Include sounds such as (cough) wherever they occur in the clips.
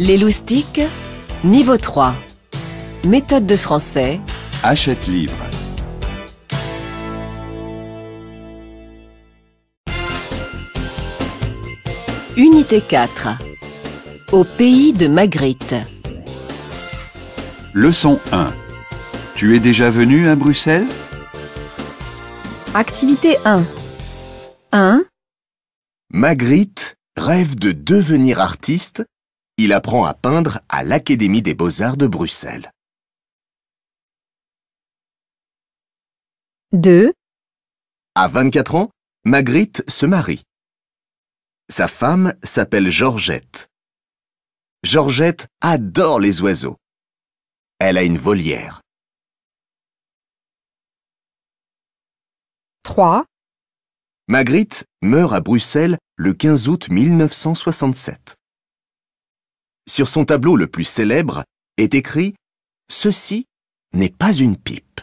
Les loustiques, niveau 3. Méthode de français. Achète livre. Unité 4. Au pays de Magritte. Leçon 1. Tu es déjà venu à Bruxelles Activité 1. 1. Magritte rêve de devenir artiste il apprend à peindre à l'Académie des beaux-arts de Bruxelles. 2. À 24 ans, Magritte se marie. Sa femme s'appelle Georgette. Georgette adore les oiseaux. Elle a une volière. 3. Magritte meurt à Bruxelles le 15 août 1967. Sur son tableau le plus célèbre est écrit Ceci n'est pas une pipe.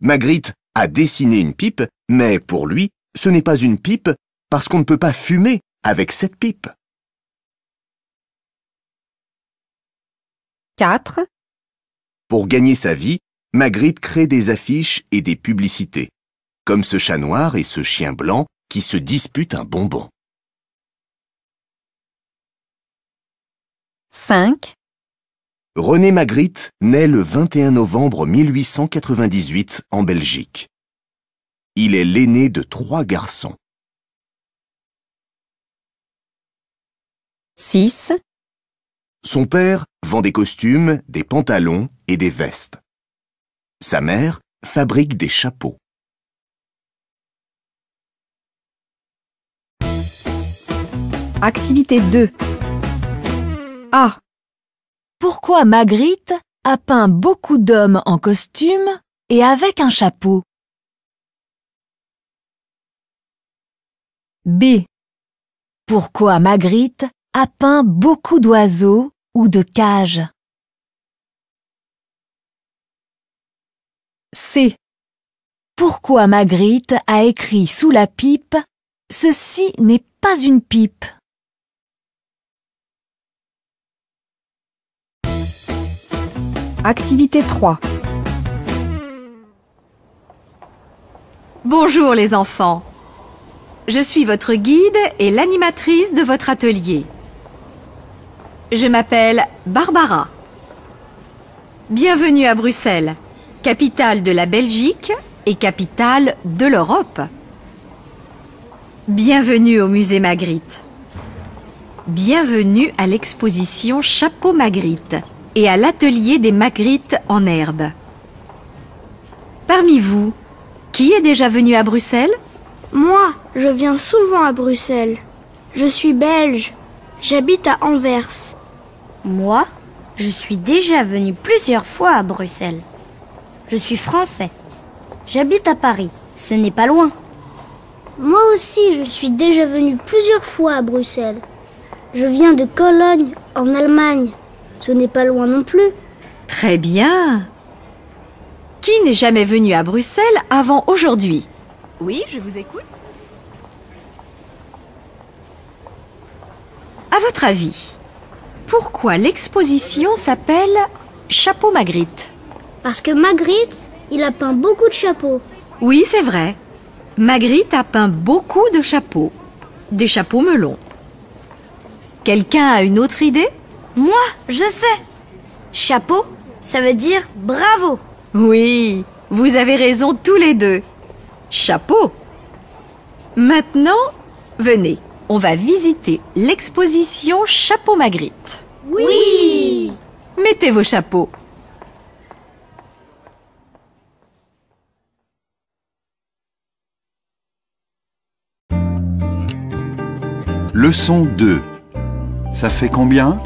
Magritte a dessiné une pipe, mais pour lui, ce n'est pas une pipe parce qu'on ne peut pas fumer avec cette pipe. 4. Pour gagner sa vie, Magritte crée des affiches et des publicités, comme ce chat noir et ce chien blanc qui se disputent un bonbon. 5. René Magritte naît le 21 novembre 1898 en Belgique. Il est l'aîné de trois garçons. 6. Son père vend des costumes, des pantalons et des vestes. Sa mère fabrique des chapeaux. Activité 2. A. Ah. Pourquoi Magritte a peint beaucoup d'hommes en costume et avec un chapeau B. Pourquoi Magritte a peint beaucoup d'oiseaux ou de cages C. Pourquoi Magritte a écrit sous la pipe « Ceci n'est pas une pipe » Activité 3. Bonjour les enfants. Je suis votre guide et l'animatrice de votre atelier. Je m'appelle Barbara. Bienvenue à Bruxelles, capitale de la Belgique et capitale de l'Europe. Bienvenue au musée Magritte. Bienvenue à l'exposition Chapeau Magritte et à l'atelier des Magritte en herbe. Parmi vous, qui est déjà venu à Bruxelles Moi, je viens souvent à Bruxelles. Je suis belge. J'habite à Anvers. Moi, je suis déjà venu plusieurs fois à Bruxelles. Je suis français. J'habite à Paris. Ce n'est pas loin. Moi aussi, je suis déjà venu plusieurs fois à Bruxelles. Je viens de Cologne, en Allemagne. Ce n'est pas loin non plus. Très bien. Qui n'est jamais venu à Bruxelles avant aujourd'hui Oui, je vous écoute. À votre avis, pourquoi l'exposition s'appelle Chapeau Magritte Parce que Magritte, il a peint beaucoup de chapeaux. Oui, c'est vrai. Magritte a peint beaucoup de chapeaux. Des chapeaux melons. Quelqu'un a une autre idée moi, je sais. Chapeau, ça veut dire bravo. Oui, vous avez raison tous les deux. Chapeau. Maintenant, venez, on va visiter l'exposition Chapeau Magritte. Oui Mettez vos chapeaux. Leçon 2. Ça fait combien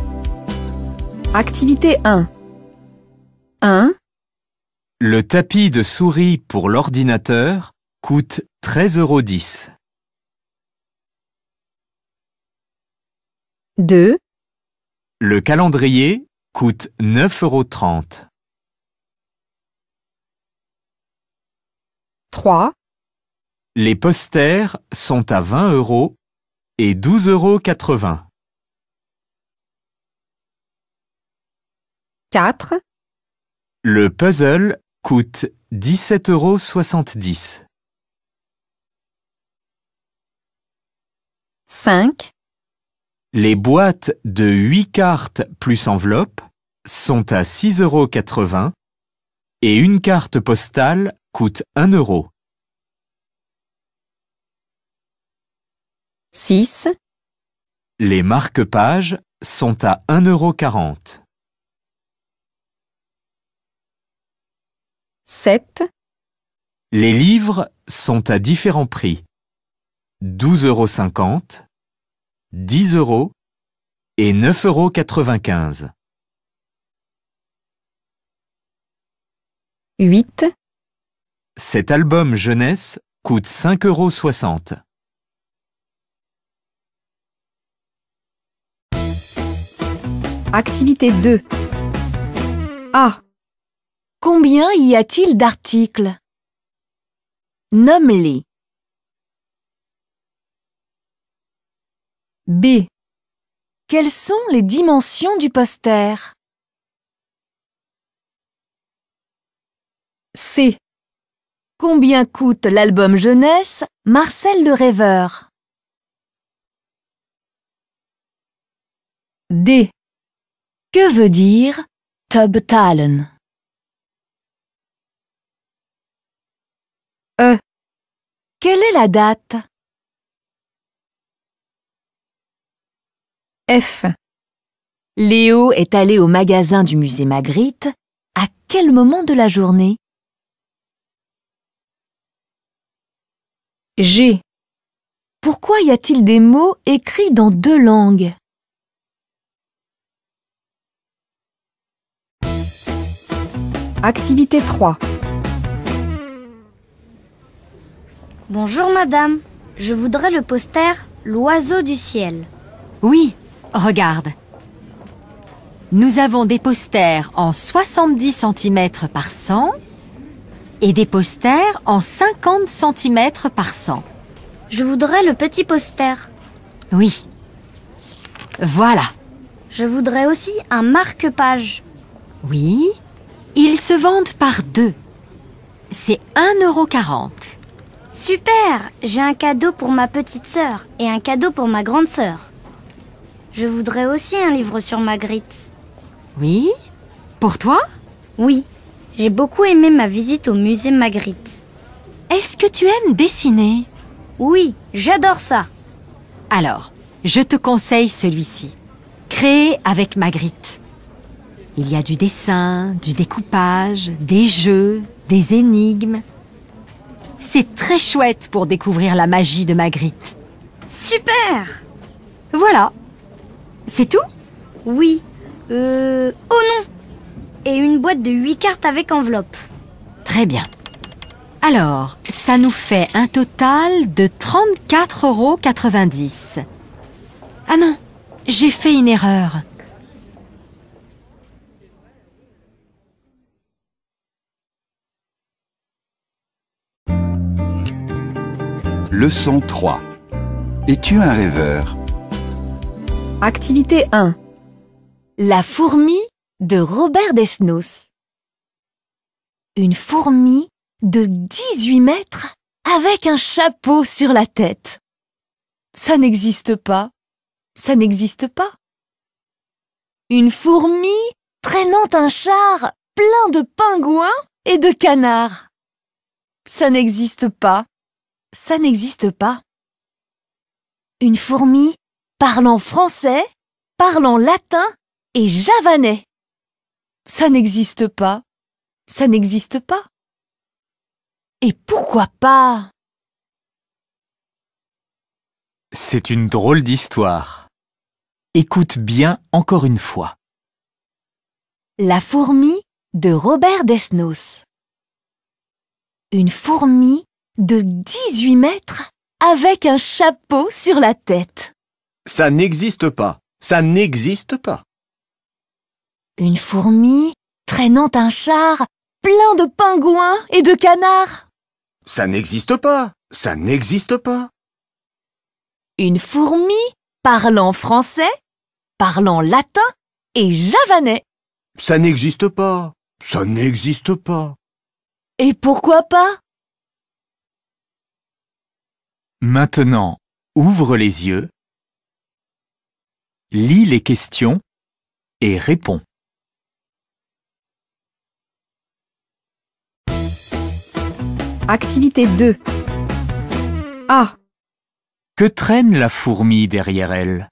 Activité 1 1. Le tapis de souris pour l'ordinateur coûte 13,10 euros. 2. Le calendrier coûte 9,30 euros. 3. Les posters sont à 20 euros et 12,80 euros. 4. Le puzzle coûte 17,70 euros. 5. Les boîtes de 8 cartes plus enveloppe sont à 6,80 euros et une carte postale coûte 1 euro. 6. Les marque-pages sont à 1,40 euros. 7. Les livres sont à différents prix. 12,50 euros, 10 euros et 9,95 euros. 8. Cet album jeunesse coûte 5,60 euros. Activité 2. A. Combien y a-t-il d'articles Nomme-les. B. Quelles sont les dimensions du poster C. Combien coûte l'album jeunesse Marcel le rêveur D. Que veut dire Tub Talon? E. Quelle est la date F. Léo est allé au magasin du musée Magritte à quel moment de la journée G. Pourquoi y a-t-il des mots écrits dans deux langues Activité 3. Bonjour madame, je voudrais le poster L'oiseau du ciel. Oui, regarde. Nous avons des posters en 70 cm par 100 et des posters en 50 cm par 100. Je voudrais le petit poster. Oui. Voilà. Je voudrais aussi un marque-page. Oui. Ils se vendent par deux. C'est 1,40€. Super J'ai un cadeau pour ma petite sœur et un cadeau pour ma grande sœur. Je voudrais aussi un livre sur Magritte. Oui Pour toi Oui. J'ai beaucoup aimé ma visite au musée Magritte. Est-ce que tu aimes dessiner Oui, j'adore ça. Alors, je te conseille celui-ci. Créer avec Magritte. Il y a du dessin, du découpage, des jeux, des énigmes. C'est très chouette pour découvrir la magie de Magritte. Super Voilà. C'est tout Oui. Euh... Oh non Et une boîte de 8 cartes avec enveloppe. Très bien. Alors, ça nous fait un total de 34,90 euros. Ah non, j'ai fait une erreur. Leçon 3. Es-tu un rêveur Activité 1. La fourmi de Robert Desnos. Une fourmi de 18 mètres avec un chapeau sur la tête. Ça n'existe pas. Ça n'existe pas. Une fourmi traînant un char plein de pingouins et de canards. Ça n'existe pas ça n'existe pas. Une fourmi parlant français, parlant latin et javanais. Ça n'existe pas. Ça n'existe pas. Et pourquoi pas C'est une drôle d'histoire. Écoute bien encore une fois. La fourmi de Robert Desnos. Une fourmi de 18 mètres avec un chapeau sur la tête. Ça n'existe pas. Ça n'existe pas. Une fourmi traînant un char plein de pingouins et de canards. Ça n'existe pas. Ça n'existe pas. Une fourmi parlant français, parlant latin et javanais. Ça n'existe pas. Ça n'existe pas. Et pourquoi pas Maintenant, ouvre les yeux, lis les questions et réponds. Activité 2 A. Que traîne la fourmi derrière elle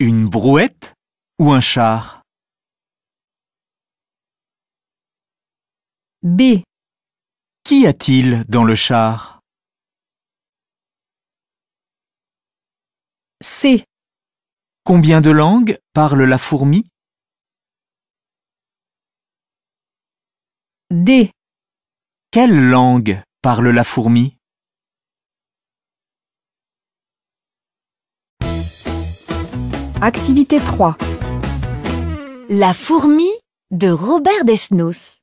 Une brouette ou un char B. Qu'y a-t-il dans le char C. Combien de langues parle la fourmi D. Quelle langue parle la fourmi Activité 3 La fourmi de Robert Desnos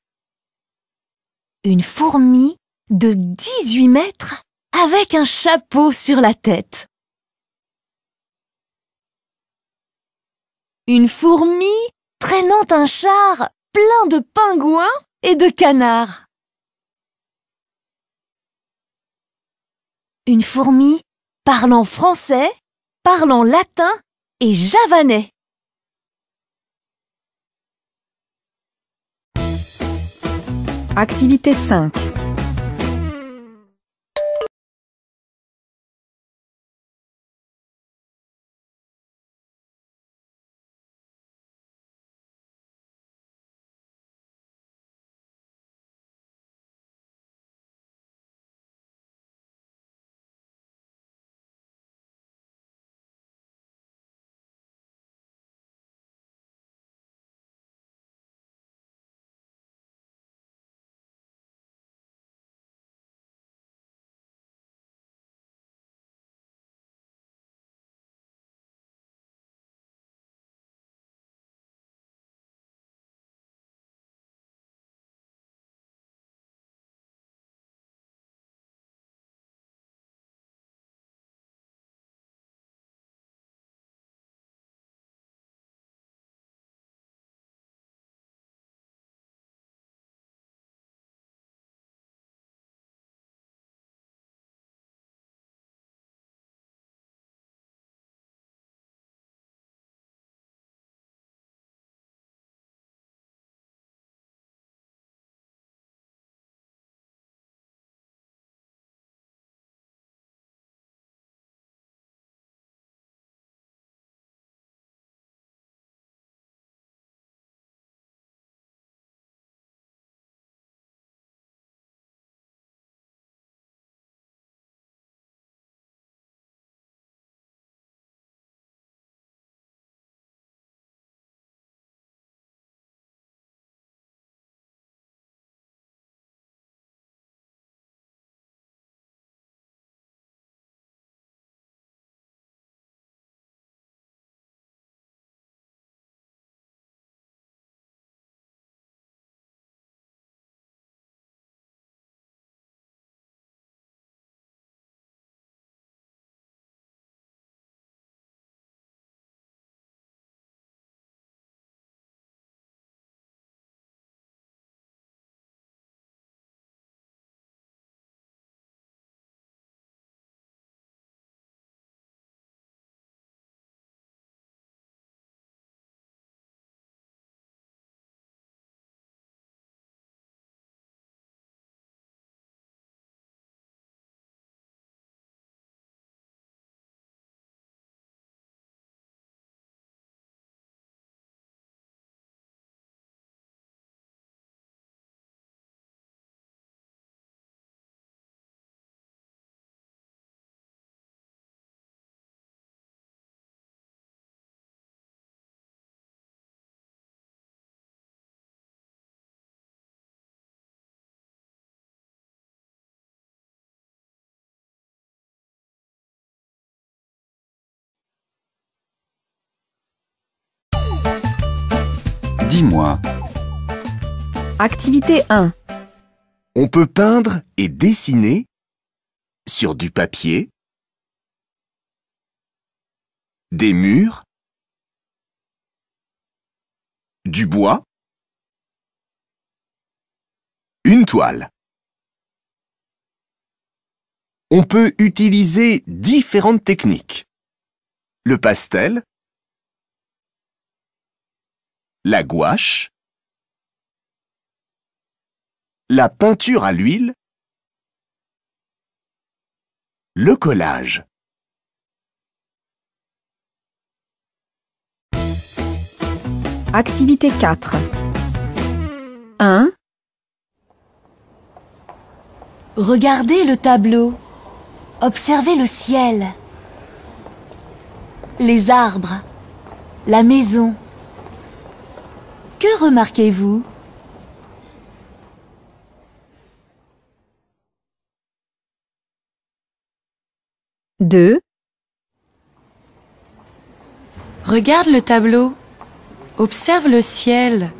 Une fourmi de 18 mètres avec un chapeau sur la tête. Une fourmi traînant un char plein de pingouins et de canards. Une fourmi parlant français, parlant latin et javanais. Activité 5 Activité 1. On peut peindre et dessiner sur du papier, des murs, du bois, une toile. On peut utiliser différentes techniques. Le pastel, la gouache, la peinture à l'huile, le collage. Activité 4. 1. Regardez le tableau. Observez le ciel. Les arbres. La maison. Que remarquez-vous Deux. Regarde le tableau. Observe le ciel.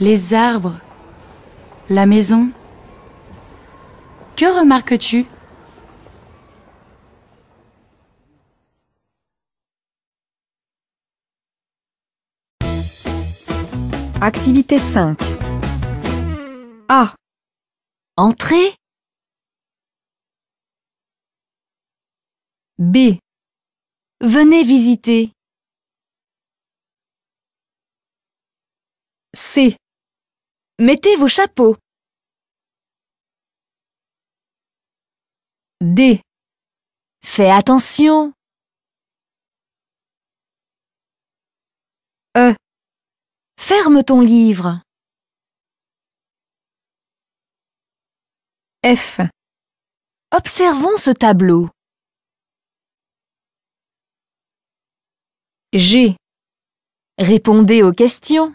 Les arbres. La maison. Que remarques-tu Activité 5. A. Entrez. B. Venez visiter. C. Mettez vos chapeaux. D. Fais attention. E. Ferme ton livre. F. Observons ce tableau. G. Répondez aux questions.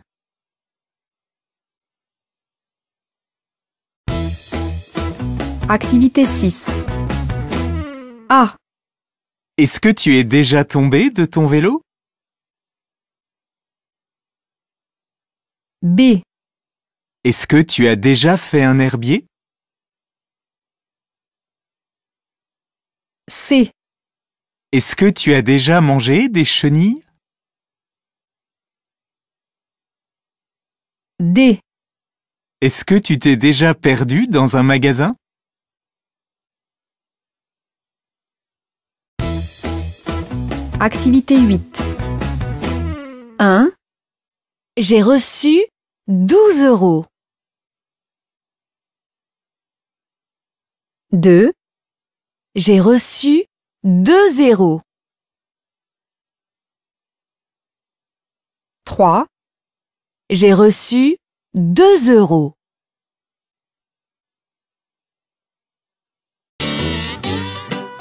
Activité 6. A. Est-ce que tu es déjà tombé de ton vélo B. Est-ce que tu as déjà fait un herbier C. Est-ce que tu as déjà mangé des chenilles D. Est-ce que tu t'es déjà perdu dans un magasin Activité 8 1. J'ai reçu 12 euros. 2. J'ai reçu 2 zéros. 3. J'ai reçu 2 euros.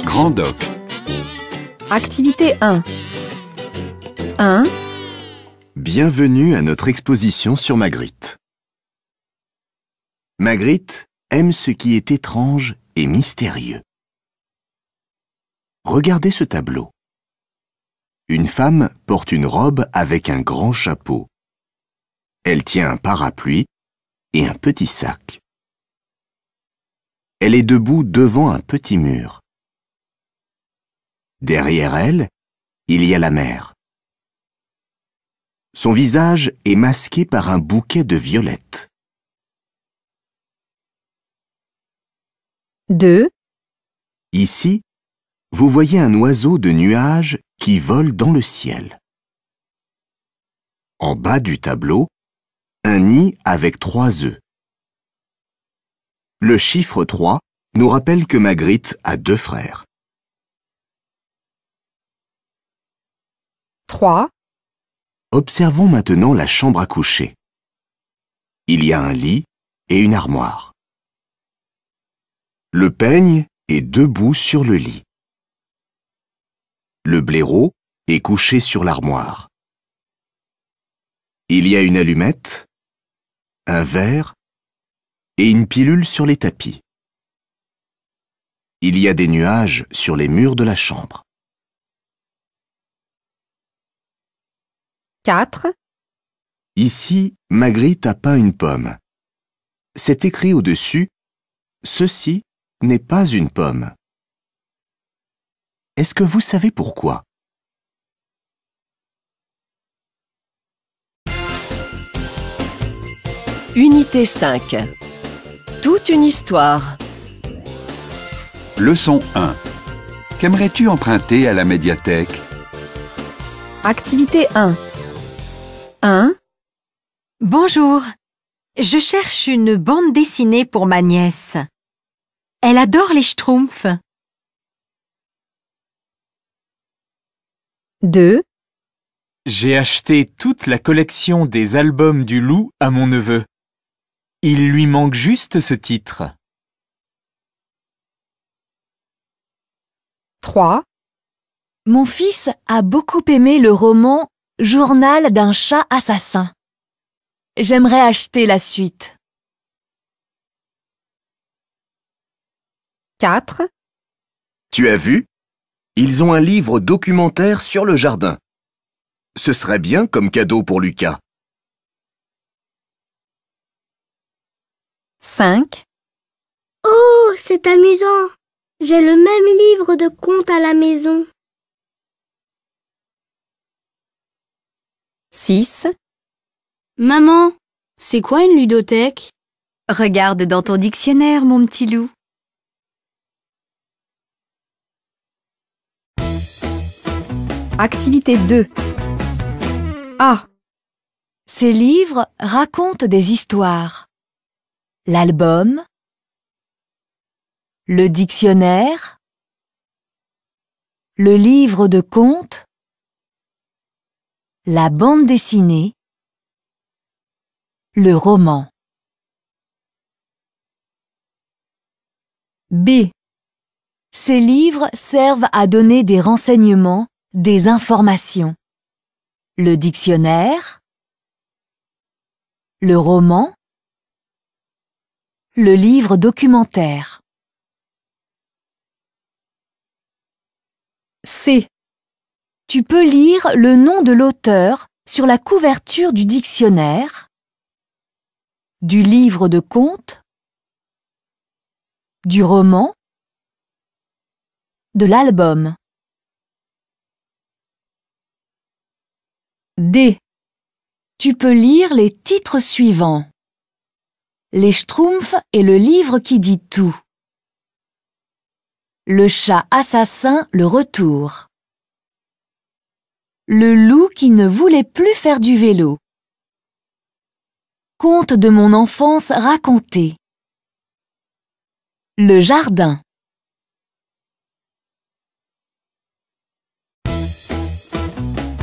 Grand Doc. Activité 1. 1. Bienvenue à notre exposition sur Magritte. Magritte aime ce qui est étrange et mystérieux. Regardez ce tableau. Une femme porte une robe avec un grand chapeau. Elle tient un parapluie et un petit sac. Elle est debout devant un petit mur. Derrière elle, il y a la mer. Son visage est masqué par un bouquet de violettes. 2. Ici, vous voyez un oiseau de nuages qui vole dans le ciel. En bas du tableau, un nid avec trois œufs. Le chiffre 3 nous rappelle que Magritte a deux frères. 3. Observons maintenant la chambre à coucher. Il y a un lit et une armoire. Le peigne est debout sur le lit. Le blaireau est couché sur l'armoire. Il y a une allumette, un verre et une pilule sur les tapis. Il y a des nuages sur les murs de la chambre. 4. Ici, Magritte a peint une pomme. C'est écrit au-dessus Ceci n'est pas une pomme. Est-ce que vous savez pourquoi Unité 5. Toute une histoire. Leçon 1. Qu'aimerais-tu emprunter à la médiathèque Activité 1. 1. Bonjour, je cherche une bande dessinée pour ma nièce. Elle adore les schtroumpfs. 2. J'ai acheté toute la collection des albums du loup à mon neveu. Il lui manque juste ce titre. 3. Mon fils a beaucoup aimé le roman Journal d'un chat assassin. J'aimerais acheter la suite. 4. Tu as vu Ils ont un livre documentaire sur le jardin. Ce serait bien comme cadeau pour Lucas. 5. Oh, c'est amusant. J'ai le même livre de contes à la maison. 6. Maman, c'est quoi une ludothèque Regarde dans ton dictionnaire, mon petit loup. Activité 2. A. Ces livres racontent des histoires. L'album, le dictionnaire, le livre de contes, la bande dessinée. Le roman. B. Ces livres servent à donner des renseignements, des informations. Le dictionnaire. Le roman. Le livre documentaire. C tu peux lire le nom de l'auteur sur la couverture du dictionnaire, du livre de contes, du roman, de l'album. D. Tu peux lire les titres suivants. Les Schtroumpfs et le livre qui dit tout. Le chat assassin, le retour. Le loup qui ne voulait plus faire du vélo. Conte de mon enfance raconté. Le jardin.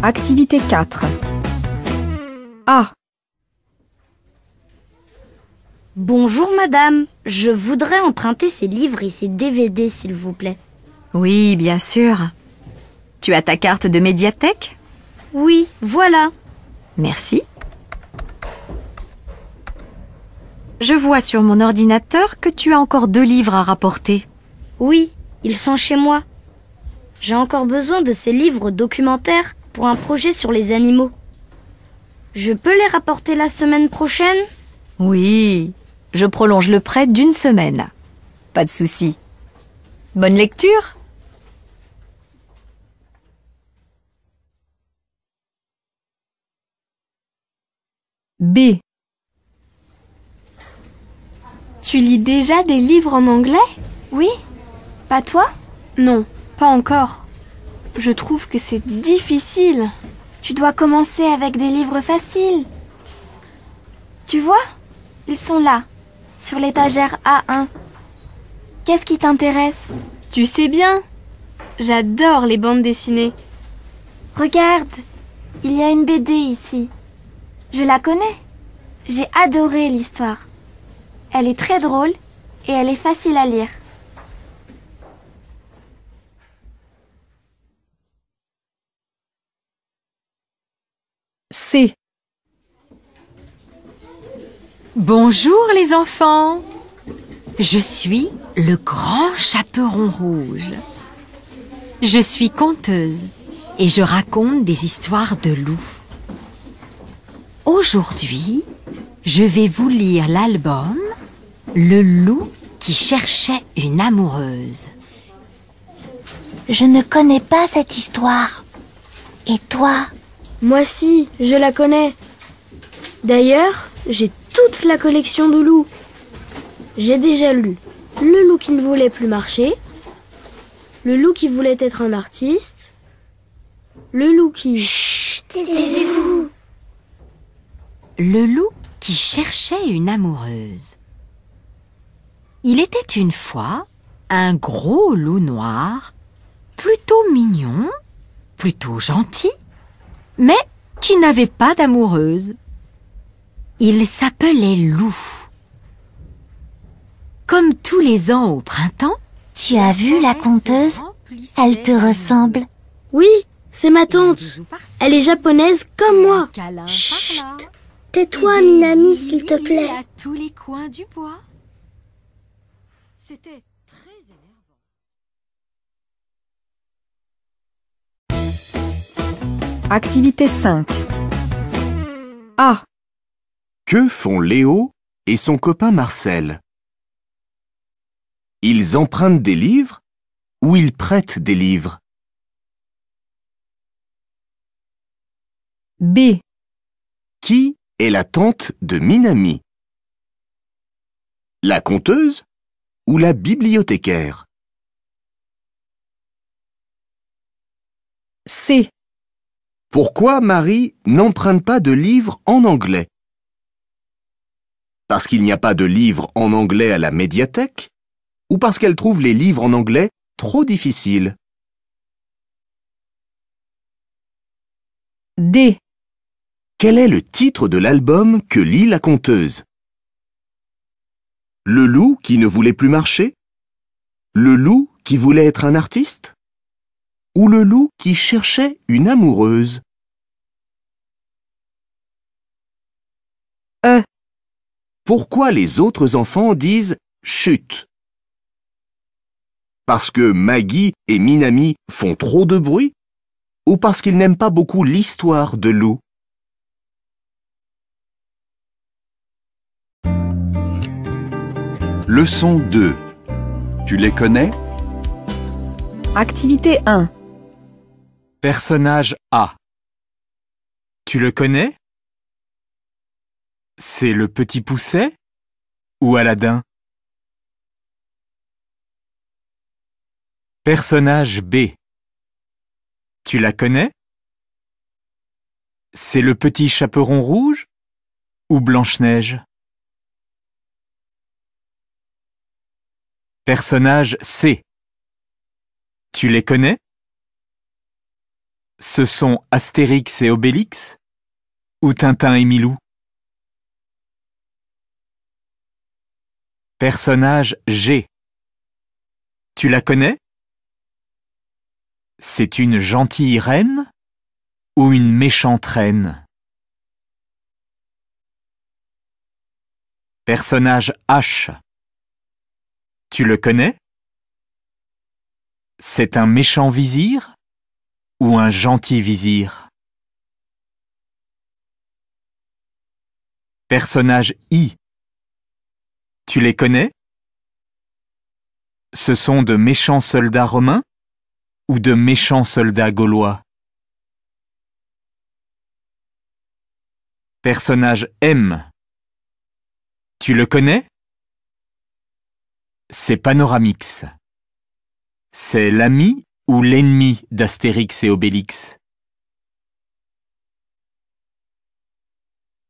Activité 4. A. Bonjour madame, je voudrais emprunter ces livres et ces DVD s'il vous plaît. Oui, bien sûr. Tu as ta carte de médiathèque Oui, voilà. Merci. Je vois sur mon ordinateur que tu as encore deux livres à rapporter. Oui, ils sont chez moi. J'ai encore besoin de ces livres documentaires pour un projet sur les animaux. Je peux les rapporter la semaine prochaine Oui, je prolonge le prêt d'une semaine. Pas de souci. Bonne lecture B. Tu lis déjà des livres en anglais Oui. Pas toi Non, pas encore. Je trouve que c'est difficile. Tu dois commencer avec des livres faciles. Tu vois Ils sont là, sur l'étagère A1. Qu'est-ce qui t'intéresse Tu sais bien. J'adore les bandes dessinées. Regarde, il y a une BD ici. Je la connais. J'ai adoré l'histoire. Elle est très drôle et elle est facile à lire. C. Bonjour les enfants. Je suis le grand chaperon rouge. Je suis conteuse et je raconte des histoires de loups. Aujourd'hui, je vais vous lire l'album Le loup qui cherchait une amoureuse. Je ne connais pas cette histoire. Et toi Moi si, je la connais. D'ailleurs, j'ai toute la collection de loups. J'ai déjà lu Le loup qui ne voulait plus marcher, Le loup qui voulait être un artiste, Le loup qui... Chut, taisez-vous le loup qui cherchait une amoureuse. Il était une fois un gros loup noir, plutôt mignon, plutôt gentil, mais qui n'avait pas d'amoureuse. Il s'appelait Loup. Comme tous les ans au printemps, tu as vu la conteuse Elle te ressemble. Oui, c'est ma tante. Elle est japonaise comme moi. Chut Tais-toi, Minami, s'il te plaît. À tous les coins du bois. C'était très énervant. Activité 5. A. Ah. Que font Léo et son copain Marcel Ils empruntent des livres ou ils prêtent des livres B est la tante de Minami La conteuse ou la bibliothécaire C. Pourquoi Marie n'emprunte pas de livres en anglais Parce qu'il n'y a pas de livres en anglais à la médiathèque ou parce qu'elle trouve les livres en anglais trop difficiles D. Quel est le titre de l'album que lit la conteuse Le loup qui ne voulait plus marcher Le loup qui voulait être un artiste Ou le loup qui cherchait une amoureuse euh. Pourquoi les autres enfants disent chute Parce que Maggie et Minami font trop de bruit Ou parce qu'ils n'aiment pas beaucoup l'histoire de loup Leçon 2. Tu les connais Activité 1. Personnage A. Tu le connais C'est le petit pousset ou Aladdin Personnage B. Tu la connais C'est le petit chaperon rouge ou Blanche-Neige Personnage C. Tu les connais Ce sont Astérix et Obélix ou Tintin et Milou Personnage G. Tu la connais C'est une gentille reine ou une méchante reine Personnage H. Tu le connais C'est un méchant vizir ou un gentil vizir Personnage I. Tu les connais Ce sont de méchants soldats romains ou de méchants soldats gaulois Personnage M. Tu le connais c'est Panoramix. C'est l'ami ou l'ennemi d'Astérix et Obélix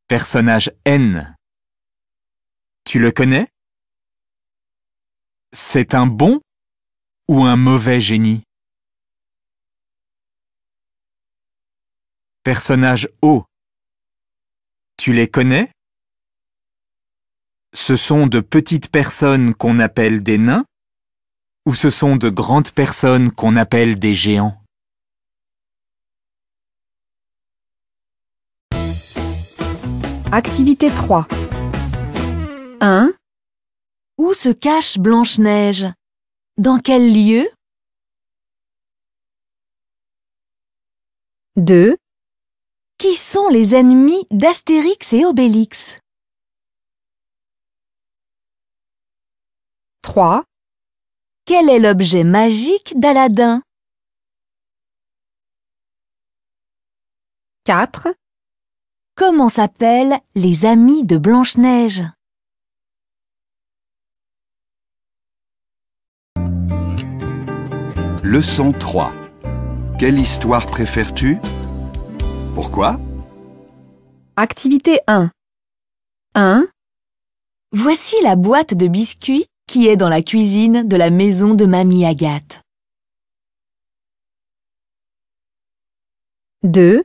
Personnage N. Tu le connais C'est un bon ou un mauvais génie Personnage O. Tu les connais ce sont de petites personnes qu'on appelle des nains ou ce sont de grandes personnes qu'on appelle des géants Activité 3 1. Où se cache Blanche-Neige Dans quel lieu 2. Qui sont les ennemis d'Astérix et Obélix 3. Quel est l'objet magique d'Aladin 4. Comment s'appellent les amis de Blanche-Neige Leçon 3. Quelle histoire préfères-tu Pourquoi Activité 1. 1. Voici la boîte de biscuits qui est dans la cuisine de la maison de Mamie Agathe. 2.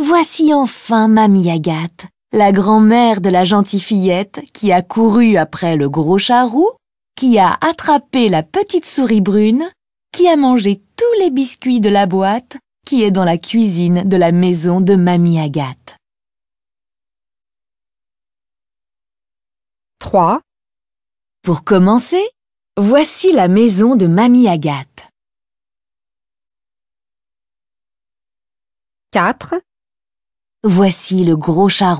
Voici enfin Mamie Agathe, la grand-mère de la gentille fillette qui a couru après le gros chat qui a attrapé la petite souris brune, qui a mangé tous les biscuits de la boîte qui est dans la cuisine de la maison de Mamie Agathe. 3. Pour commencer, voici la maison de Mamie Agathe. 4. Voici le gros chat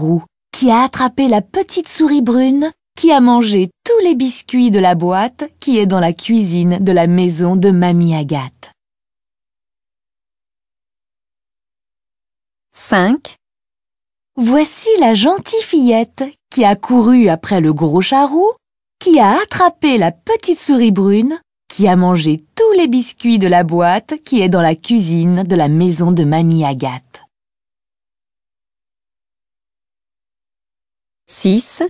qui a attrapé la petite souris brune qui a mangé tous les biscuits de la boîte qui est dans la cuisine de la maison de Mamie Agathe. 5. Voici la gentille fillette qui a couru après le gros chat qui a attrapé la petite souris brune qui a mangé tous les biscuits de la boîte qui est dans la cuisine de la maison de Mamie Agathe. 6.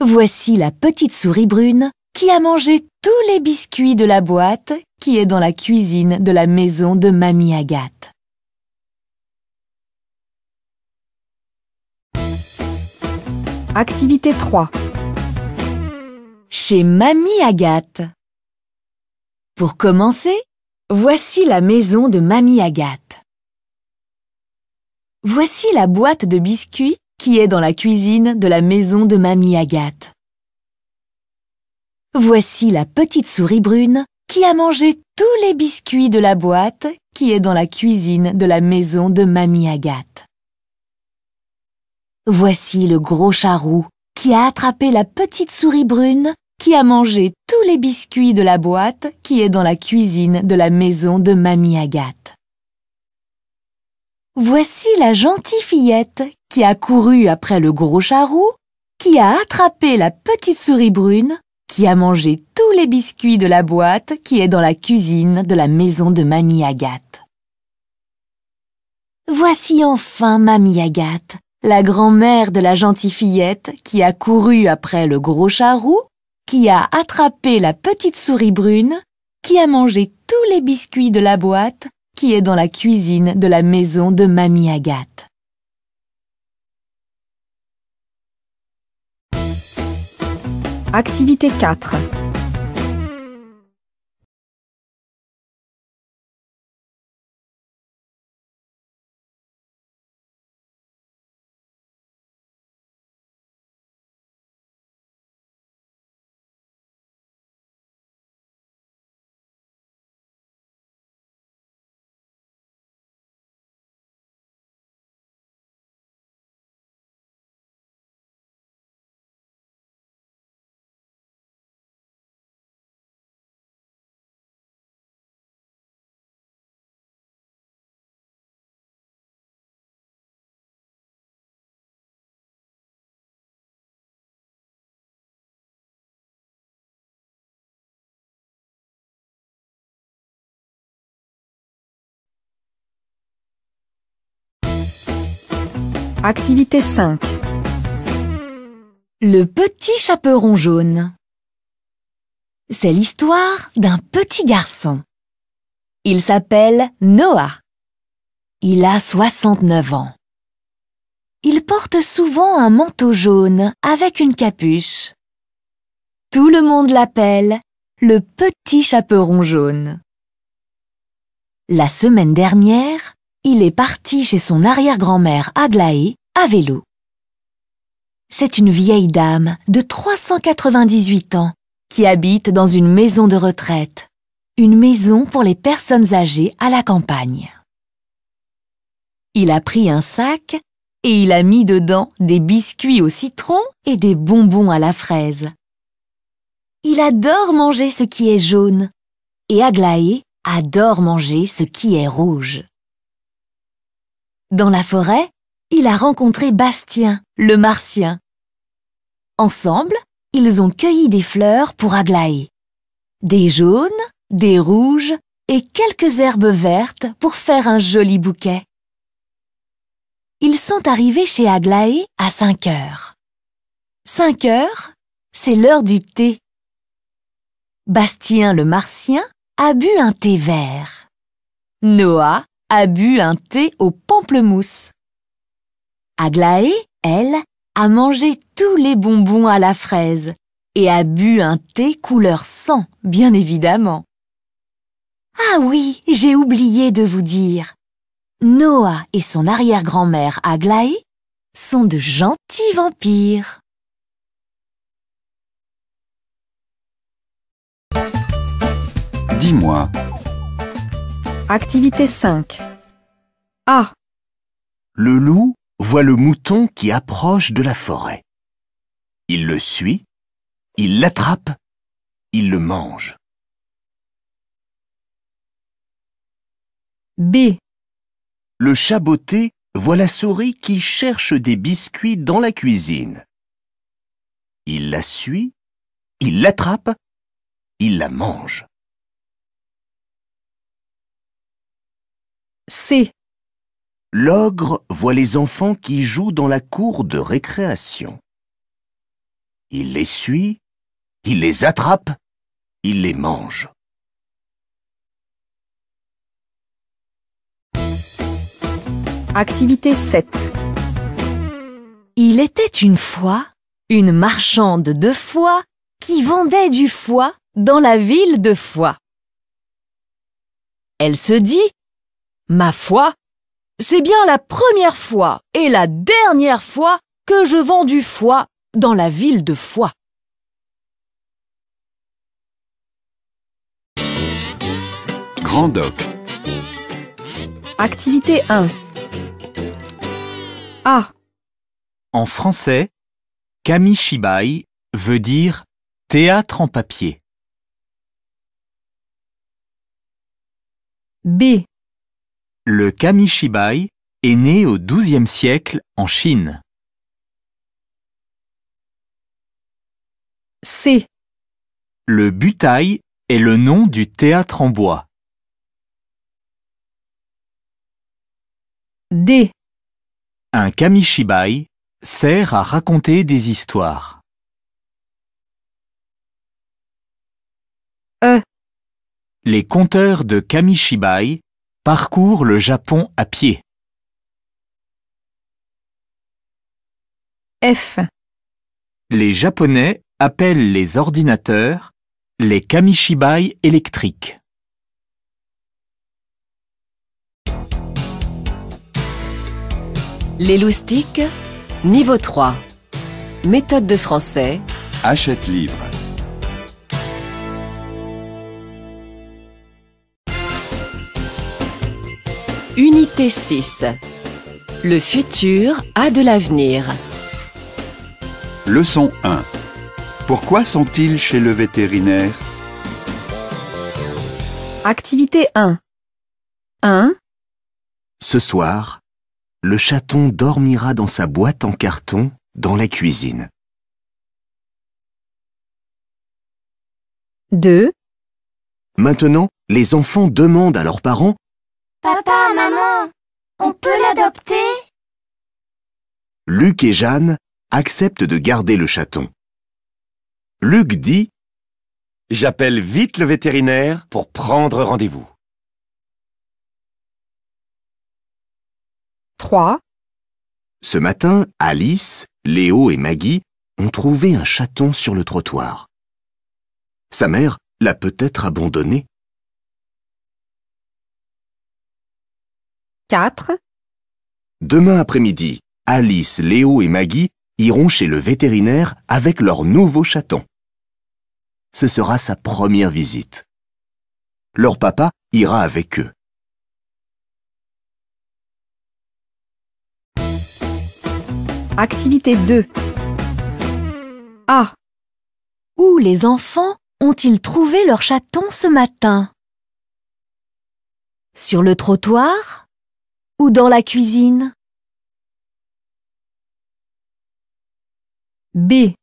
Voici la petite souris brune qui a mangé tous les biscuits de la boîte qui est dans la cuisine de la maison de Mamie Agathe. Activité 3 chez Mamie Agathe. Pour commencer, voici la maison de Mamie Agathe. Voici la boîte de biscuits qui est dans la cuisine de la maison de Mamie Agathe. Voici la petite souris brune qui a mangé tous les biscuits de la boîte qui est dans la cuisine de la maison de Mamie Agathe. Voici le gros charou qui a attrapé la petite souris brune qui a mangé tous les biscuits de la boîte qui est dans la cuisine de la maison de Mamie Agathe. Voici la gentille fillette qui a couru après le gros charou, qui a attrapé la petite souris brune, qui a mangé tous les biscuits de la boîte qui est dans la cuisine de la maison de Mamie Agathe. Voici enfin Mamie Agathe, la grand-mère de la gentille fillette qui a couru après le gros charou, qui a attrapé la petite souris brune, qui a mangé tous les biscuits de la boîte qui est dans la cuisine de la maison de Mamie Agathe. Activité 4 Activité 5. Le petit chaperon jaune. C'est l'histoire d'un petit garçon. Il s'appelle Noah. Il a 69 ans. Il porte souvent un manteau jaune avec une capuche. Tout le monde l'appelle le petit chaperon jaune. La semaine dernière, il est parti chez son arrière-grand-mère Aglaé à vélo. C'est une vieille dame de 398 ans qui habite dans une maison de retraite, une maison pour les personnes âgées à la campagne. Il a pris un sac et il a mis dedans des biscuits au citron et des bonbons à la fraise. Il adore manger ce qui est jaune et Aglaé adore manger ce qui est rouge. Dans la forêt, il a rencontré Bastien, le martien. Ensemble, ils ont cueilli des fleurs pour Aglaé. Des jaunes, des rouges et quelques herbes vertes pour faire un joli bouquet. Ils sont arrivés chez Aglaé à 5 heures. 5 heures, c'est l'heure du thé. Bastien le martien a bu un thé vert. Noah a bu un thé au pamplemousse. Aglaé, elle, a mangé tous les bonbons à la fraise et a bu un thé couleur sang, bien évidemment. Ah oui, j'ai oublié de vous dire. Noah et son arrière-grand-mère Aglaé sont de gentils vampires. Dis-moi, Activité 5 A. Le loup voit le mouton qui approche de la forêt. Il le suit, il l'attrape, il le mange. B. Le chat voit la souris qui cherche des biscuits dans la cuisine. Il la suit, il l'attrape, il la mange. C. L'ogre voit les enfants qui jouent dans la cour de récréation. Il les suit, il les attrape, il les mange. Activité 7 Il était une fois une marchande de foie qui vendait du foie dans la ville de Foie. Elle se dit Ma foi, c'est bien la première fois et la dernière fois que je vends du foie dans la ville de Foix. Grand Doc Activité 1 A. En français, kamishibai veut dire théâtre en papier. B. Le kamishibai est né au XIIe siècle en Chine. C. Le butai est le nom du théâtre en bois. D. Un kamishibai sert à raconter des histoires. E. Les conteurs de kamishibai Parcours le Japon à pied. F. Les Japonais appellent les ordinateurs les kamishibai électriques. Les loustiques, niveau 3. Méthode de français. Achète livre. Unité 6. Le futur a de l'avenir. Leçon 1. Pourquoi sont-ils chez le vétérinaire Activité 1. 1. Ce soir, le chaton dormira dans sa boîte en carton dans la cuisine. 2. Maintenant, les enfants demandent à leurs parents Papa, maman, on peut l'adopter Luc et Jeanne acceptent de garder le chaton. Luc dit « J'appelle vite le vétérinaire pour prendre rendez-vous. » 3. Ce matin, Alice, Léo et Maggie ont trouvé un chaton sur le trottoir. Sa mère l'a peut-être abandonné. 4. Demain après-midi, Alice, Léo et Maggie iront chez le vétérinaire avec leur nouveau chaton. Ce sera sa première visite. Leur papa ira avec eux. Activité 2 A. Où les enfants ont-ils trouvé leur chaton ce matin Sur le trottoir ou dans la cuisine B.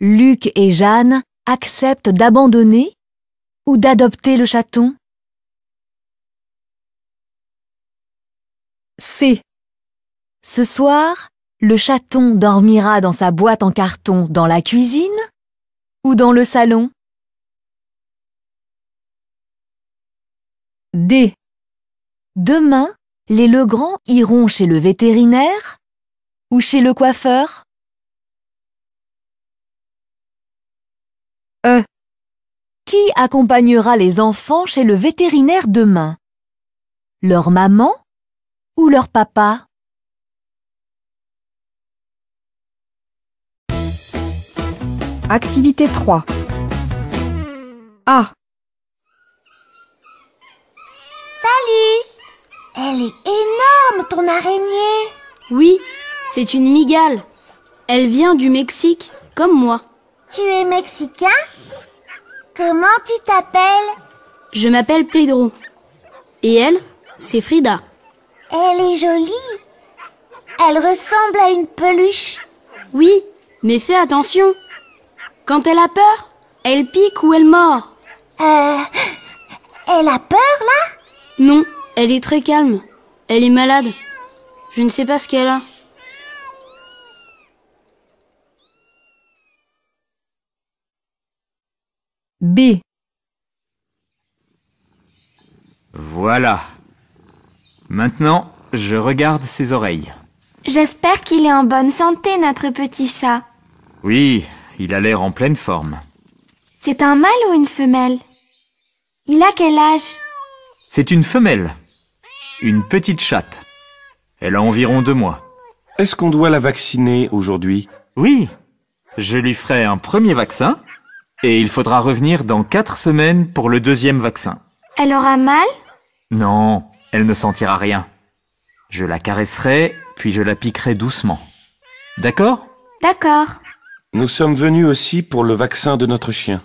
Luc et Jeanne acceptent d'abandonner ou d'adopter le chaton C. Ce soir, le chaton dormira dans sa boîte en carton dans la cuisine ou dans le salon D. Demain, les Legrand iront chez le vétérinaire ou chez le coiffeur Euh. Qui accompagnera les enfants chez le vétérinaire demain Leur maman ou leur papa Activité 3 Ah. Salut elle est énorme, ton araignée Oui, c'est une migale. Elle vient du Mexique, comme moi. Tu es mexicain Comment tu t'appelles Je m'appelle Pedro. Et elle, c'est Frida. Elle est jolie. Elle ressemble à une peluche. Oui, mais fais attention. Quand elle a peur, elle pique ou elle mord. Euh... Elle a peur, là Non, elle est très calme. Elle est malade. Je ne sais pas ce qu'elle a. B. Voilà. Maintenant, je regarde ses oreilles. J'espère qu'il est en bonne santé, notre petit chat. Oui, il a l'air en pleine forme. C'est un mâle ou une femelle Il a quel âge C'est une femelle. Une petite chatte. Elle a environ deux mois. Est-ce qu'on doit la vacciner aujourd'hui Oui. Je lui ferai un premier vaccin et il faudra revenir dans quatre semaines pour le deuxième vaccin. Elle aura mal Non, elle ne sentira rien. Je la caresserai, puis je la piquerai doucement. D'accord D'accord. Nous sommes venus aussi pour le vaccin de notre chien.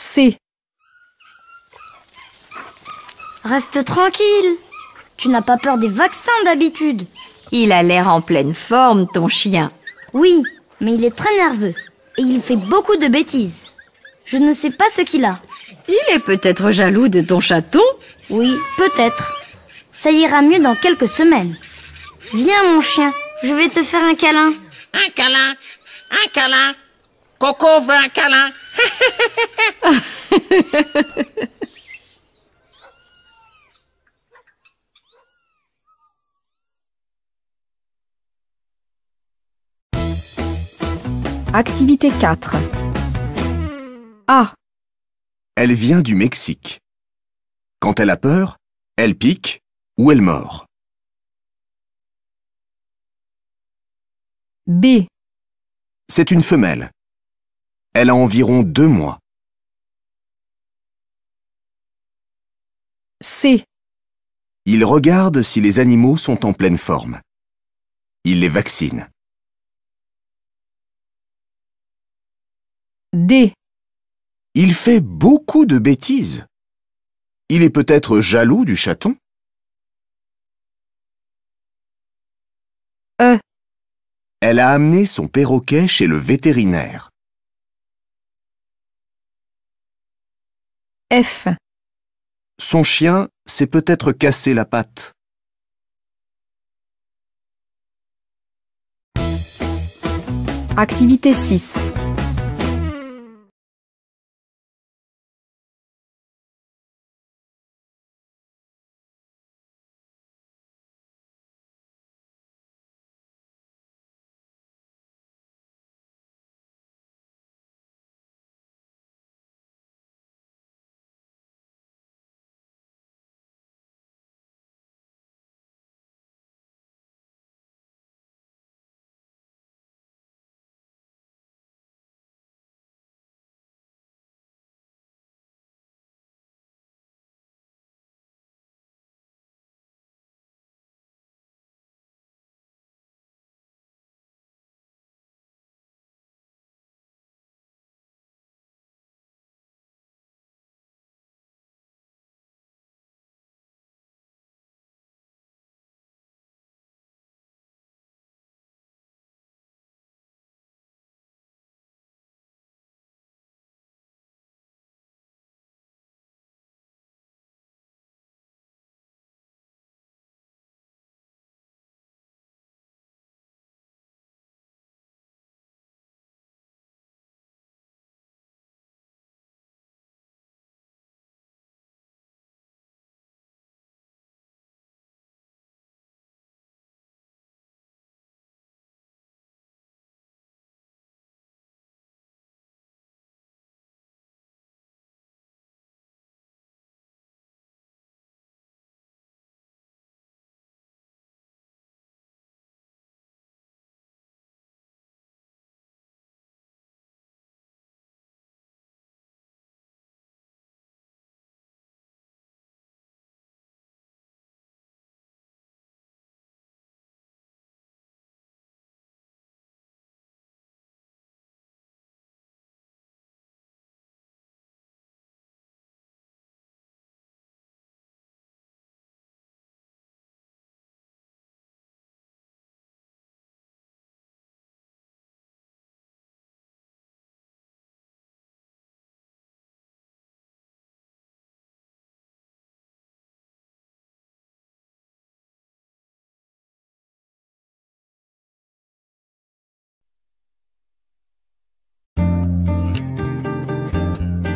C. Reste tranquille. Tu n'as pas peur des vaccins d'habitude. Il a l'air en pleine forme, ton chien. Oui, mais il est très nerveux. Et il fait beaucoup de bêtises. Je ne sais pas ce qu'il a. Il est peut-être jaloux de ton chaton Oui, peut-être. Ça ira mieux dans quelques semaines. Viens, mon chien, je vais te faire un câlin. Un câlin Un câlin Coco veut un câlin (laughs) Activité 4 A. Elle vient du Mexique. Quand elle a peur, elle pique ou elle mord. B. C'est une femelle. Elle a environ deux mois. C. Il regarde si les animaux sont en pleine forme. Il les vaccine. D. Il fait beaucoup de bêtises. Il est peut-être jaloux du chaton. E. Elle a amené son perroquet chez le vétérinaire. F. Son chien s'est peut-être cassé la patte. Activité 6.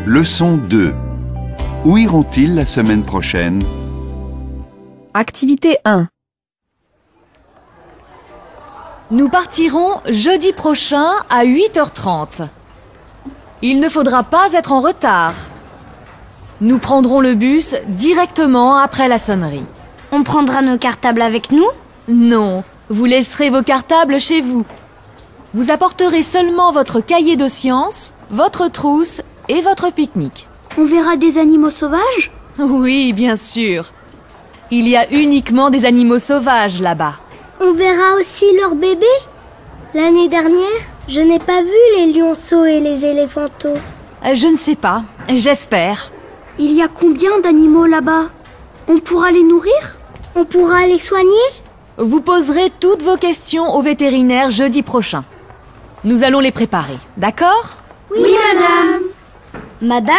Leçon 2. Où iront-ils la semaine prochaine Activité 1. Nous partirons jeudi prochain à 8h30. Il ne faudra pas être en retard. Nous prendrons le bus directement après la sonnerie. On prendra nos cartables avec nous Non, vous laisserez vos cartables chez vous. Vous apporterez seulement votre cahier de sciences, votre trousse et votre pique-nique. On verra des animaux sauvages Oui, bien sûr. Il y a uniquement des animaux sauvages là-bas. On verra aussi leurs bébés L'année dernière, je n'ai pas vu les lionceaux et les éléphantaux. Euh, je ne sais pas, j'espère. Il y a combien d'animaux là-bas On pourra les nourrir On pourra les soigner Vous poserez toutes vos questions au vétérinaire jeudi prochain. Nous allons les préparer, d'accord oui, madame. Madame,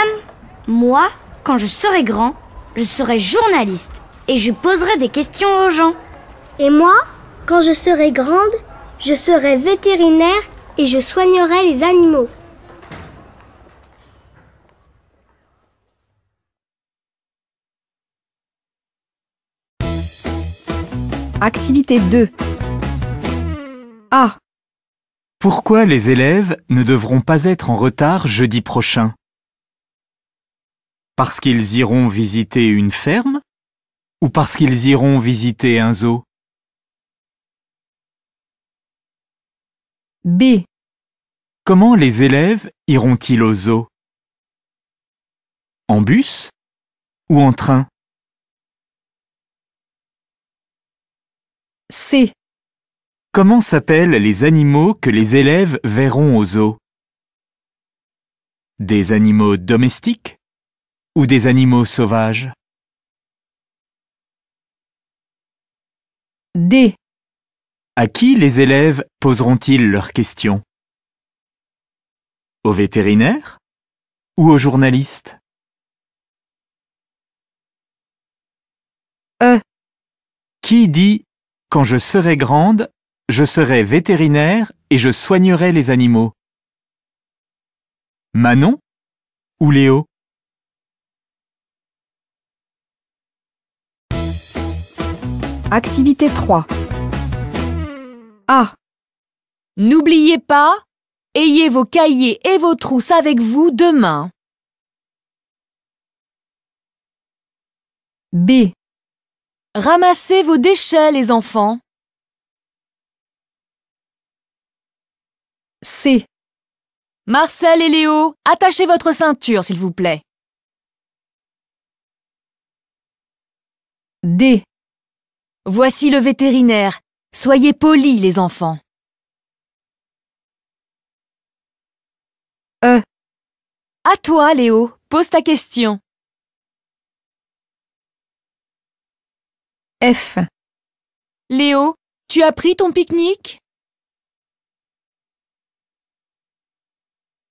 moi, quand je serai grand, je serai journaliste et je poserai des questions aux gens. Et moi, quand je serai grande, je serai vétérinaire et je soignerai les animaux. Activité 2. A. Pourquoi les élèves ne devront pas être en retard jeudi prochain parce qu'ils iront visiter une ferme ou parce qu'ils iront visiter un zoo B. Comment les élèves iront-ils au zoo En bus ou en train C. Comment s'appellent les animaux que les élèves verront au zoo Des animaux domestiques ou des animaux sauvages D. À qui les élèves poseront-ils leurs questions Aux vétérinaires ou aux journalistes E. Qui dit « Quand je serai grande, je serai vétérinaire et je soignerai les animaux » Manon ou Léo Activité 3. A. N'oubliez pas, ayez vos cahiers et vos trousses avec vous demain. B. Ramassez vos déchets, les enfants. C. Marcel et Léo, attachez votre ceinture, s'il vous plaît. D. Voici le vétérinaire. Soyez polis, les enfants. E. À toi, Léo. Pose ta question. F. Léo, tu as pris ton pique-nique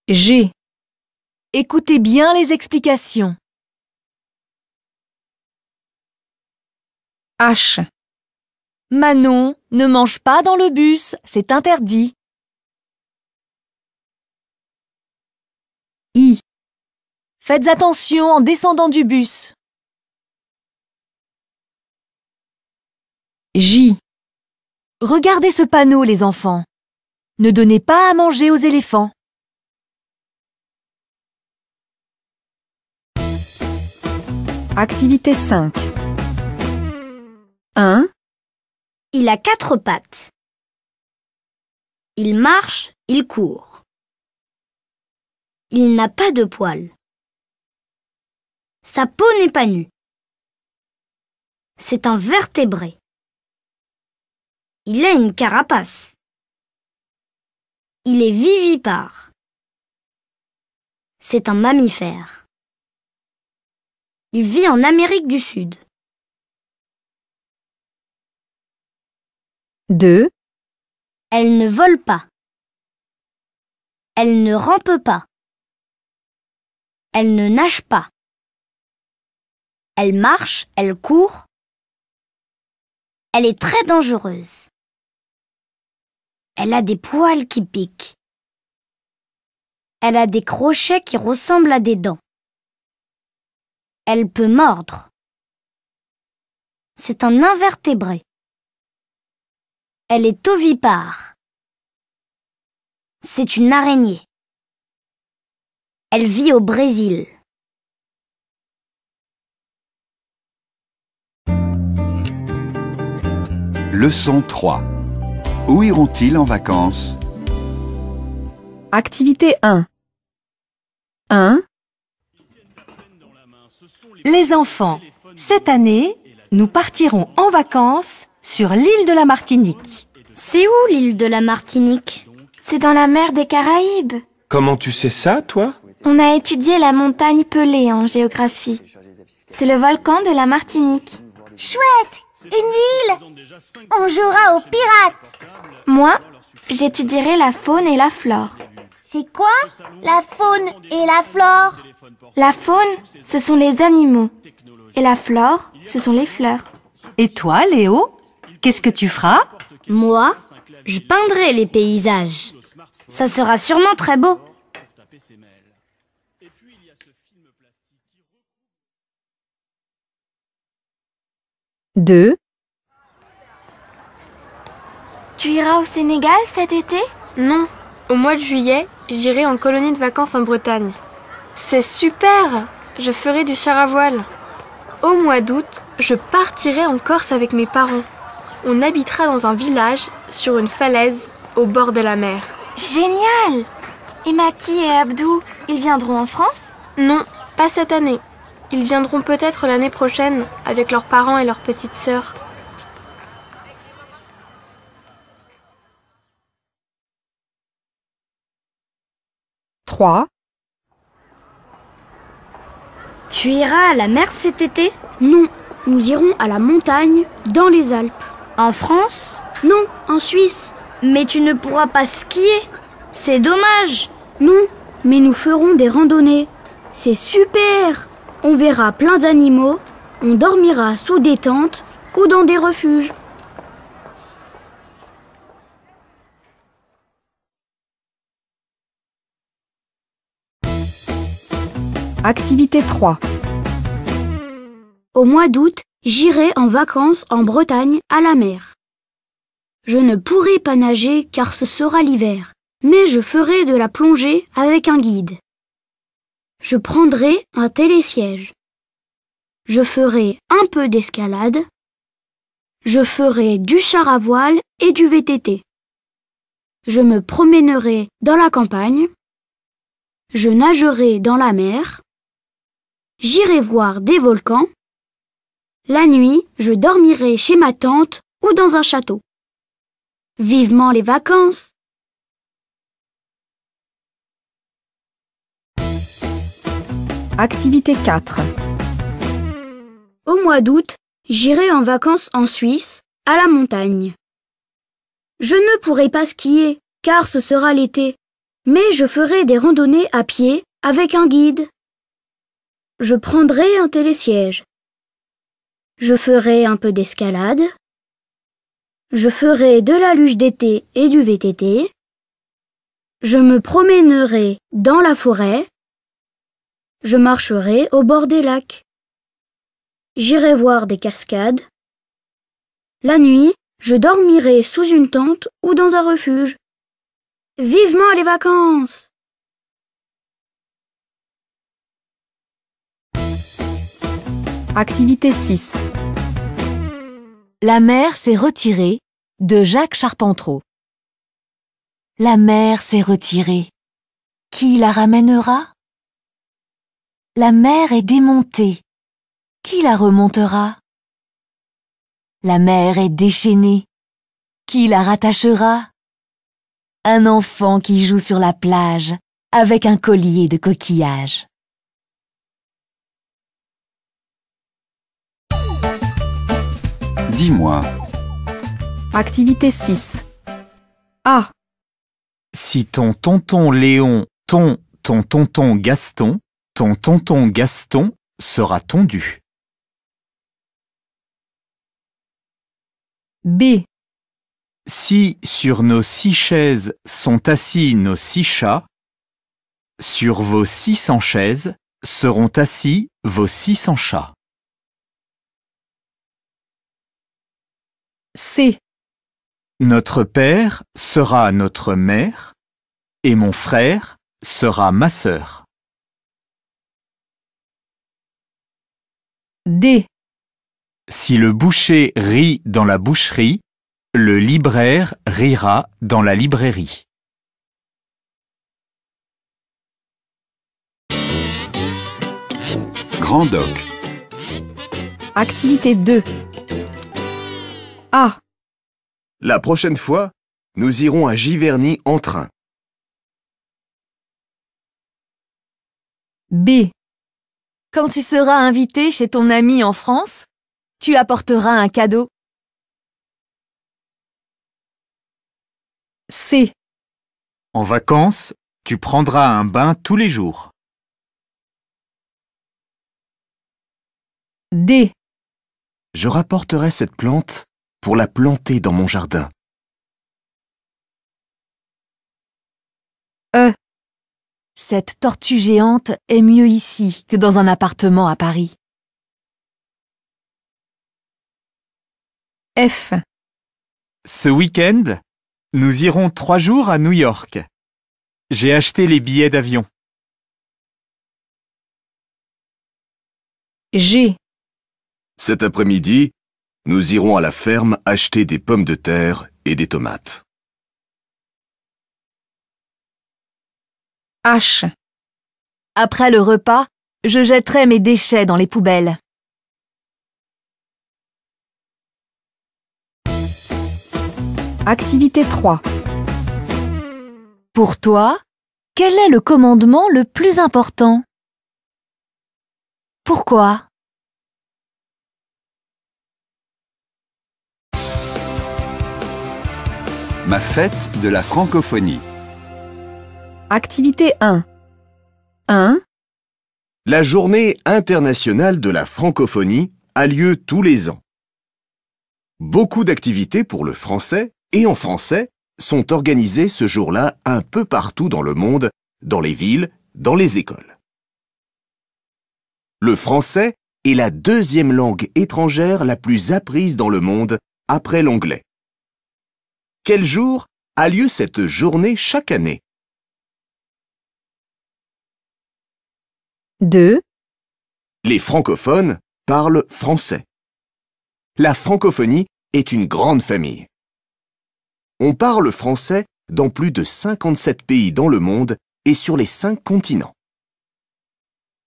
G. Écoutez bien les explications. H. Manon, ne mange pas dans le bus, c'est interdit. I. Faites attention en descendant du bus. J. Regardez ce panneau, les enfants. Ne donnez pas à manger aux éléphants. Activité 5 1. Il a quatre pattes. Il marche, il court. Il n'a pas de poils. Sa peau n'est pas nue. C'est un vertébré. Il a une carapace. Il est vivipare. C'est un mammifère. Il vit en Amérique du Sud. 2. Elle ne vole pas. Elle ne rampe pas. Elle ne nage pas. Elle marche, elle court. Elle est très dangereuse. Elle a des poils qui piquent. Elle a des crochets qui ressemblent à des dents. Elle peut mordre. C'est un invertébré. Elle est ovipare. C'est une araignée. Elle vit au Brésil. Leçon 3. Où iront-ils en vacances Activité 1. 1. Les enfants, cette année, nous partirons en vacances sur l'île de la Martinique. C'est où l'île de la Martinique C'est dans la mer des Caraïbes. Comment tu sais ça, toi On a étudié la montagne Pelée en géographie. C'est le volcan de la Martinique. Chouette Une île On jouera aux pirates Moi, j'étudierai la faune et la flore. C'est quoi la faune et la flore La faune, ce sont les animaux. Et la flore, ce sont les fleurs. Et toi, Léo Qu'est-ce que tu feras Moi, je peindrai les paysages. Ça sera sûrement très beau. 2. Tu iras au Sénégal cet été Non, au mois de juillet, j'irai en colonie de vacances en Bretagne. C'est super Je ferai du char à voile. Au mois d'août, je partirai en Corse avec mes parents on habitera dans un village sur une falaise au bord de la mer. Génial Et Mati et Abdou, ils viendront en France Non, pas cette année. Ils viendront peut-être l'année prochaine avec leurs parents et leurs petites sœurs. 3. Tu iras à la mer cet été Non, nous irons à la montagne dans les Alpes. En France Non, en Suisse. Mais tu ne pourras pas skier. C'est dommage. Non, mais nous ferons des randonnées. C'est super. On verra plein d'animaux. On dormira sous des tentes ou dans des refuges. Activité 3 Au mois d'août, J'irai en vacances en Bretagne à la mer. Je ne pourrai pas nager car ce sera l'hiver, mais je ferai de la plongée avec un guide. Je prendrai un télésiège. Je ferai un peu d'escalade. Je ferai du char à voile et du VTT. Je me promènerai dans la campagne. Je nagerai dans la mer. J'irai voir des volcans. La nuit, je dormirai chez ma tante ou dans un château. Vivement les vacances Activité 4 Au mois d'août, j'irai en vacances en Suisse, à la montagne. Je ne pourrai pas skier, car ce sera l'été, mais je ferai des randonnées à pied avec un guide. Je prendrai un télésiège. Je ferai un peu d'escalade. Je ferai de la luge d'été et du VTT. Je me promènerai dans la forêt. Je marcherai au bord des lacs. J'irai voir des cascades. La nuit, je dormirai sous une tente ou dans un refuge. Vivement les vacances Activité 6. La mer s'est retirée de Jacques Charpentreau. La mer s'est retirée. Qui la ramènera La mer est démontée. Qui la remontera La mer est déchaînée. Qui la rattachera Un enfant qui joue sur la plage avec un collier de coquillages. Dis-moi. Activité 6. A. Si ton tonton Léon, ton, ton tonton Gaston, ton tonton Gaston sera tondu. B. Si sur nos six chaises sont assis nos six chats, sur vos six cents chaises seront assis vos six cents chats. C. Notre père sera notre mère et mon frère sera ma sœur. D. Si le boucher rit dans la boucherie, le libraire rira dans la librairie. Grand Doc. Activité 2. A. Ah. La prochaine fois, nous irons à Giverny en train. B. Quand tu seras invité chez ton ami en France, tu apporteras un cadeau. C. En vacances, tu prendras un bain tous les jours. D. Je rapporterai cette plante pour la planter dans mon jardin. Euh. Cette tortue géante est mieux ici que dans un appartement à Paris. F. Ce week-end, nous irons trois jours à New York. J'ai acheté les billets d'avion. G. Cet après-midi, nous irons à la ferme acheter des pommes de terre et des tomates. H. Après le repas, je jetterai mes déchets dans les poubelles. Activité 3. Pour toi, quel est le commandement le plus important Pourquoi Ma fête de la francophonie. Activité 1. 1. La journée internationale de la francophonie a lieu tous les ans. Beaucoup d'activités pour le français et en français sont organisées ce jour-là un peu partout dans le monde, dans les villes, dans les écoles. Le français est la deuxième langue étrangère la plus apprise dans le monde après l'anglais. Quel jour a lieu cette journée chaque année 2. Les francophones parlent français. La francophonie est une grande famille. On parle français dans plus de 57 pays dans le monde et sur les 5 continents.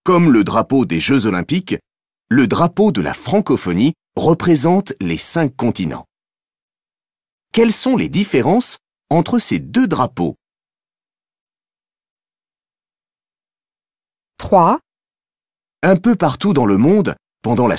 Comme le drapeau des Jeux olympiques, le drapeau de la francophonie représente les 5 continents. Quelles sont les différences entre ces deux drapeaux 3. Un peu partout dans le monde, pendant la